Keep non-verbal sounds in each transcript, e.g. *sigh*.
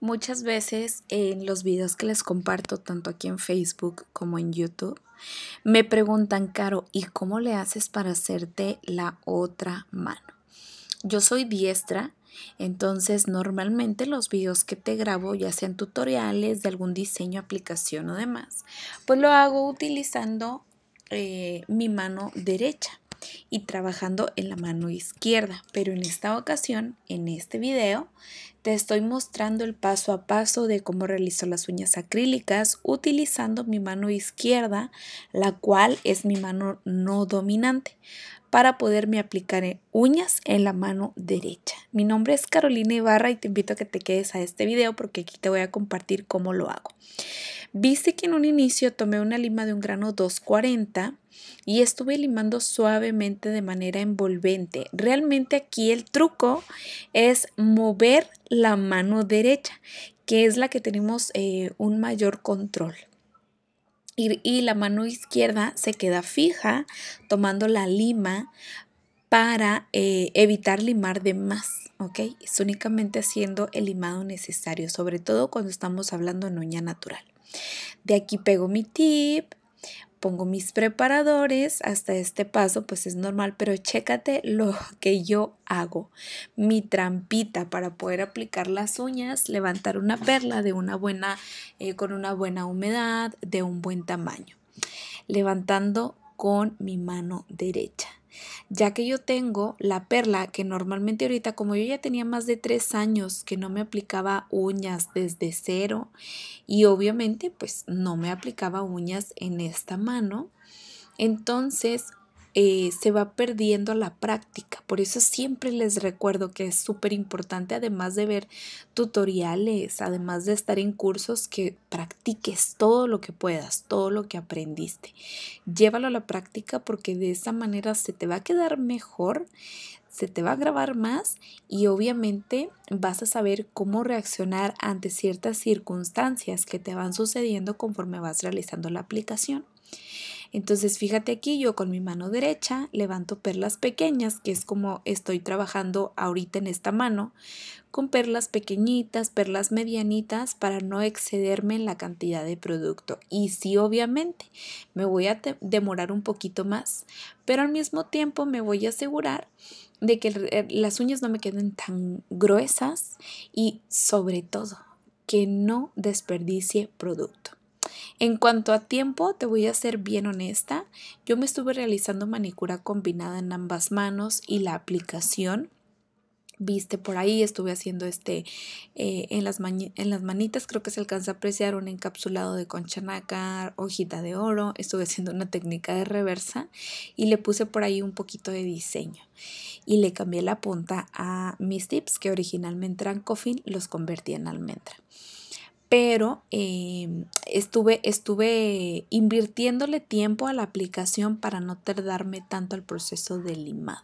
Muchas veces en los videos que les comparto, tanto aquí en Facebook como en YouTube, me preguntan, Caro, ¿y cómo le haces para hacerte la otra mano? Yo soy diestra, entonces normalmente los videos que te grabo, ya sean tutoriales de algún diseño, aplicación o demás, pues lo hago utilizando eh, mi mano derecha y trabajando en la mano izquierda. Pero en esta ocasión, en este video, te estoy mostrando el paso a paso de cómo realizo las uñas acrílicas utilizando mi mano izquierda, la cual es mi mano no dominante para poderme aplicar uñas en la mano derecha. Mi nombre es Carolina Ibarra y te invito a que te quedes a este video porque aquí te voy a compartir cómo lo hago. Viste que en un inicio tomé una lima de un grano 240 y estuve limando suavemente de manera envolvente. Realmente aquí el truco es mover la mano derecha, que es la que tenemos eh, un mayor control. Y, la mano izquierda se queda fija tomando la lima para eh, evitar limar de más, ¿ok? Es únicamente haciendo el limado necesario, sobre todo cuando estamos hablando en uña natural. De aquí pego mi tip, pongo mis preparadores, hasta este paso pues es normal, pero chécate lo *laughs* que yo hago. Mi trampita para poder aplicar las uñas, levantar una perla de una buena, eh, con una buena humedad, de un buen tamaño. Levantando con mi mano derecha ya que yo tengo la perla que normalmente ahorita, como yo ya tenía más de tres años que no me aplicaba uñas desde cero y obviamente pues no me aplicaba uñas en esta mano, entonces eh, se va perdiendo la práctica. Por eso siempre les recuerdo que es súper importante, además de ver tutoriales, además de estar en cursos, que practiques todo lo que puedas, todo lo que aprendiste. Llévalo a la práctica porque de esa manera se te va a quedar mejor, se te va a grabar más y obviamente vas a saber cómo reaccionar ante ciertas circunstancias que te van sucediendo conforme vas realizando la aplicación. Entonces fíjate aquí, yo con mi mano derecha levanto perlas pequeñas, que es como estoy trabajando ahorita en esta mano, con perlas pequeñitas, perlas medianitas, para no excederme en la cantidad de producto. Y sí, obviamente, me voy a demorar un poquito más, pero al mismo tiempo me voy a asegurar de que las uñas no me queden tan gruesas y sobre todo que no desperdicie producto. En cuanto a tiempo, te voy a ser bien honesta. Yo me estuve realizando manicura combinada en ambas manos y la aplicación viste por ahí, estuve haciendo este eh, en, las en las manitas, creo que se alcanza a apreciar un encapsulado de concha nácar, hojita de oro, estuve haciendo una técnica de reversa y le puse por ahí un poquito de diseño y le cambié la punta a mis tips que originalmente eran coffin, los convertí en almendra pero em, estuve, estuve invirtiéndole tiempo a la aplicación para no tardarme tanto al proceso de limado.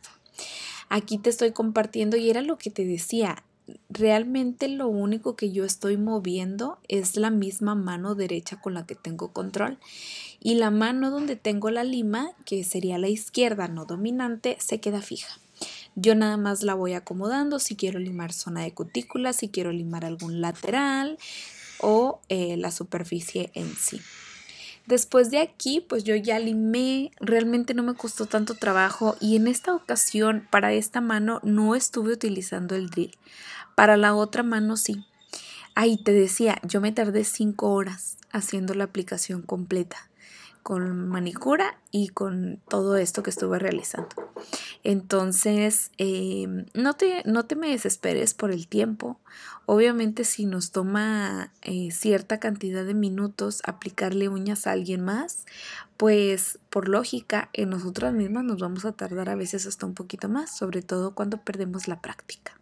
Aquí te estoy compartiendo y era lo que te decía, realmente lo único que yo estoy moviendo es la misma mano derecha con la que tengo control y la mano donde tengo la lima, que sería la izquierda no dominante, se queda fija. Yo nada más la voy acomodando si quiero limar zona de cutícula, si quiero limar algún lateral, o eh, la superficie en sí. Después de aquí, pues yo ya limé, realmente no me costó tanto trabajo y en esta ocasión para esta mano no estuve utilizando el drill, para la otra mano sí. Ahí te decía, yo me tardé cinco horas haciendo la aplicación completa con manicura y con todo esto que estuve realizando. Entonces, eh, no, te, no te me desesperes por el tiempo. Obviamente, si nos toma eh, cierta cantidad de minutos aplicarle uñas a alguien más, pues por lógica, en nosotras mismas nos vamos a tardar a veces hasta un poquito más, sobre todo cuando perdemos la práctica.